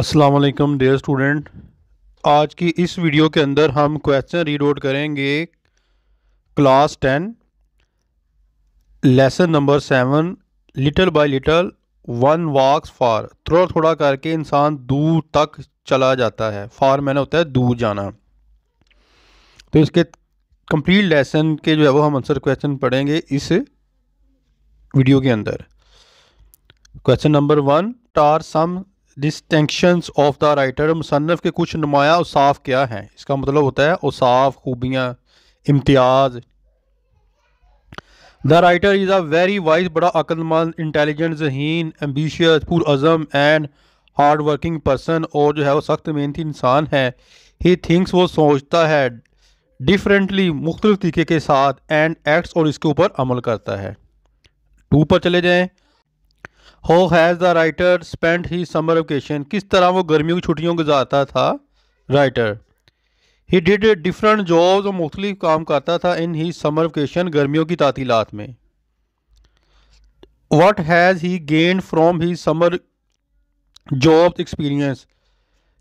अस्सलाम वालेकुम dear student आज की इस वीडियो के अंदर हम क्वेश्चन रीड आउट करेंगे class ten lesson number seven little by little one walks far थोड़ा थोड़ा करके इंसान दूर तक चला जाता है फार मैंने होता है दूर जाना तो इसके कंप्लीट लेसन के जो है वो हम आंसर क्वेश्चन पढ़ेंगे इस वीडियो के अंदर क्वेश्चन नंबर वन टार some distinctions of the writer मुसनफ़ के कुछ नुमाया उसाफ क्या हैं इसका मतलब होता है उसाफ खूबियाँ इम्तियाज़ the writer is a very wise बड़ा अक्लमंद इंटेलिजेंट जहीन एम्बिशियस पुरज़म एंड हार्ड वर्किंग पर्सन और जो है वो सख्त मेहनती इंसान है ही थिंक्स वो सोचता है डिफरेंटली मुख्तलिफ तरीके के साथ एंड एक्ट्स और इसके ऊपर अमल करता है टू पर चले जाएँ how has the writer spend he summer vacation किस तरह वो गर्मियों की छुट्टियों गुजारता था writer he did different jobs और मुख्तलिफ काम करता था इन ही समर वेकेशन गर्मियों की तातीलत में what has he gained from he summer job experience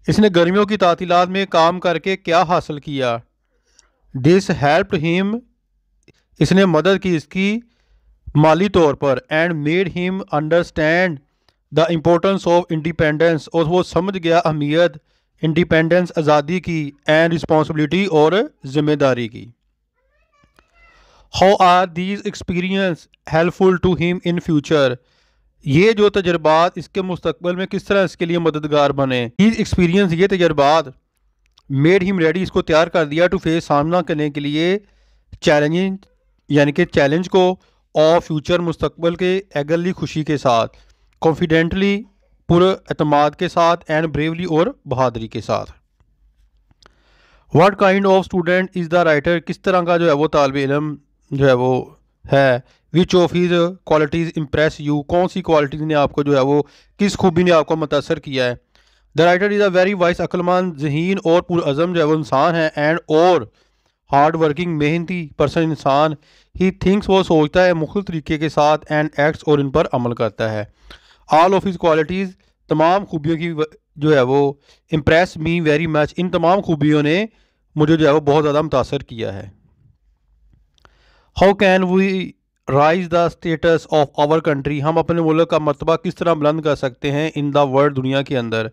इसने गर्मियों की तातीलत में काम करके क्या हासिल किया दिस हेल्प हिम इसने मदद की इसकी माली तौर पर and made him understand the importance of independence और वो समझ गया अहमियत इंडिपेंडेंस आज़ादी की एंड रिस्पॉन्सिबिलिटी और ज़िम्मेदारी की how are these experience helpful to him in future ये जो तजर्बात इसके मुस्तबल में किस तरह इसके लिए मददगार बने दीज एक्सपीरियंस ये तजर्बात मेड हिम रेडी इसको तैयार कर दिया टू फेस सामना करने के लिए चैलेंजिंग यानी कि चैलेंज को और फ्यूचर मुस्तबल के एगरली खुशी के साथ कॉन्फिडेंटली पुरमाद के साथ एंड ब्रेवली और बहादरी के साथ what kind of student is the writer किस तरह का जो है वो तालब इलम जो है वो है which of his qualities impress you कौन सी क्वालिटीज़ ने आपको जो है वो किस खूबी ने आपको मुतासर किया है the writer is a very wise अकलमान जहन और पुरज़म जो है वो इंसान है एंड और हार्ड वर्किंग मेहनती पर्सन इंसान ही थिंक्स वो सोचता है मुख्त तरीके के साथ एंड एक्ट्स और इन पर अमल करता है ऑल ऑफ हिज क्वालिटीज़ तमाम खूबियों की जो है वो इम्प्रेस मी वेरी मच इन तमाम खूबियों ने मुझे जो है वो बहुत ज़्यादा मुतासर किया है how can we raise the status of our country हम अपने मुल्क का मरतबा किस तरह बुलंद कर सकते हैं इन द वर्ल्ड दुनिया के अंदर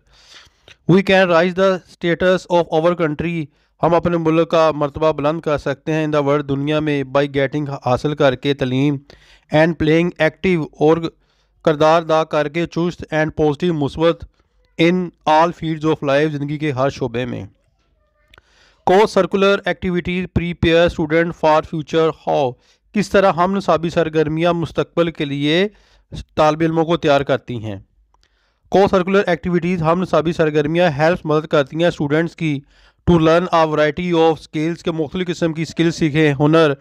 we can raise the status of our country हम अपने मुल्क का मरतबा बुलंद कर सकते हैं इन द वर्ल्ड दुनिया में बाई गेटिंग हासिल करके तलीम एंड प्लेइंग एक्टिव और करदार अदा करके चुस्त एंड पॉजिटिव मुस्बत in all field of life ज़िंदगी के हर शोबे में cocurricular activities prepare student for future how किस तरह हम नसाबी सरगर्मियाँ मुस्तबल के लिए तालब इलमों को तैयार करती हैं को सर्कुलर एक्टिविटीज़ हम नसाबी सरगर्मियाँ हेल्प मदद करती हैं स्टूडेंट्स की to learn a variety of skills के मुख्तु किस्म की स्किल्स सीखें हुनर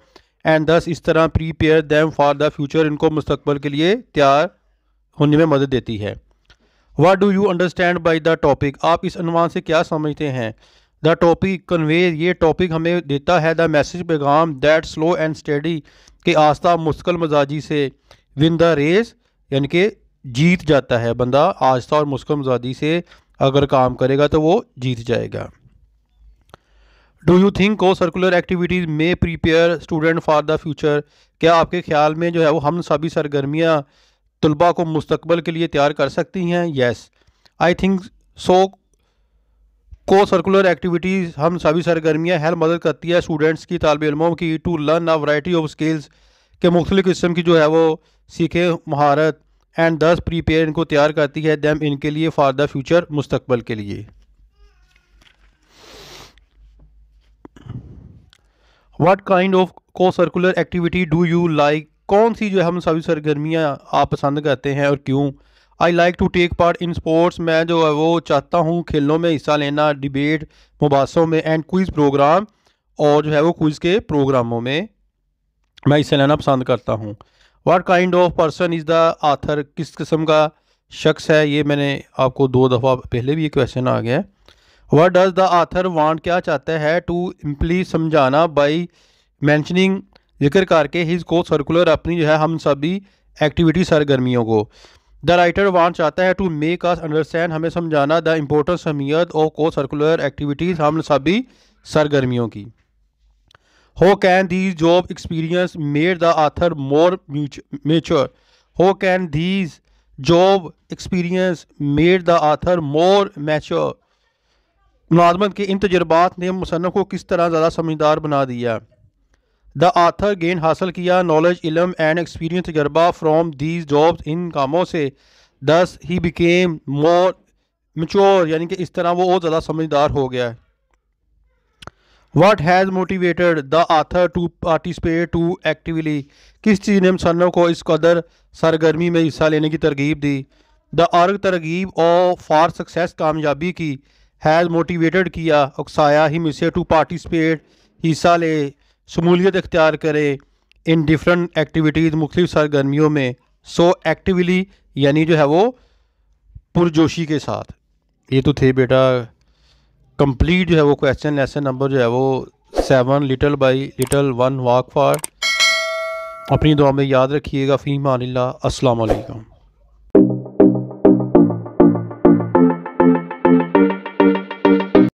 एंड दस इस तरह prepare them for the future इनको मुस्तबल के लिए तैयार होने में मदद देती है what do you understand by the topic आप इस अनुमान से क्या समझते हैं द टॉपिक कन्वे ये टॉपिक हमें देता है द मैसेज पैगाम दैट स्लो एंड स्टडी के आस्था मुश्किल मजाजी से विन द रेस यानी कि जीत जाता है बंदा आस्था और मुश्किल मजाजी से अगर काम करेगा तो वो जीत जाएगा do you think cocurricular activities may prepare student for the future क्या आपके ख्याल में जो है वो हम सभी सरगर्मियाँ तलबा को मुस्तबल के लिए तैयार कर सकती हैं येस आई थिंक सो को सर्कुलर एक्टिविटीज़ हम सभी सरगर्मियाँ हेल्प मदद करती है स्टूडेंट्स की तालब इलमों की to learn a variety of skills के मुख्तु किस्म की जो है वो सीखे महारत एंड दस प्रीपेयर इनको तैयार करती है दैम इनके लिए फ़ार द फ्यूचर मुस्तबल के लिए what kind of cocurricular activity do you like कौन सी जो है हम सभी सरगर्मियाँ आप पसंद करते हैं और क्यों I like to take part in sports मैं जो है वो चाहता हूँ खेलों में हिस्सा लेना डिबेट मुबासों में एंड क्विज़ प्रोग्राम और जो है वो क्विज़ के प्रोग्रामों में मैं हिस्सा लेना पसंद करता हूँ what kind of person is the author किस किस्म का शख्स है ये मैंने आपको दो दफ़ा पहले भी ये क्वेश्चन आ गया है what does the author want क्या चाहता है टू इम्पली समझाना बाई मैंशनिंग जिक्र करके हिज को सर्कुलर अपनी जो है हम सभी एक्टिविटी सरगर्मियों को द राइटर वांट चाहता है टू मेक अस अंडरस्टैंड हमें समझाना द इम्पोर्टेंस अहमियत और को सर्कुलर एक्टिविटीज़ हम सभी सरगर्मियों की how can these job experience made the author more mature how can these job experience made the author more mature मुलाजमत के इन तजर्बात ने मुसनफ़ को किस तरह ज़्यादा समझदार बना दिया द आथर गेंद हासिल किया नॉलेज इलम एंड एक्सपीरियंस तजर्बा फ्राम दीज जॉब इन कामों से दस ही बिकेम मोर मचोर यानी कि इस तरह वो और ज़्यादा समझदार हो गया है what has motivated the author to participate to actively किस चीज़ ने मुसनफ़ को इस कदर सरगर्मी में हिस्सा लेने की तरगीब दी द अर्ग तरगीब और फार सक्सेस कामयाबी की हैज़ मोटिवेटेड किया उकसाया ही मिसे टू पार्टिसपेट हिस्सा ले शमूलियत अख्तियार करे इन डिफरेंट एक्टिविटीज़ मुख्त सरगर्मियों में सो एक्टिवली यानी जो है वो पुरजोशी के साथ ये तो थे बेटा कंप्लीट जो है वो क्वेश्चन लेसन नंबर जो है वो seven little by little one walk for अपनी दुआ में याद रखिएगा फ़ी अस्सलाम वालेकुम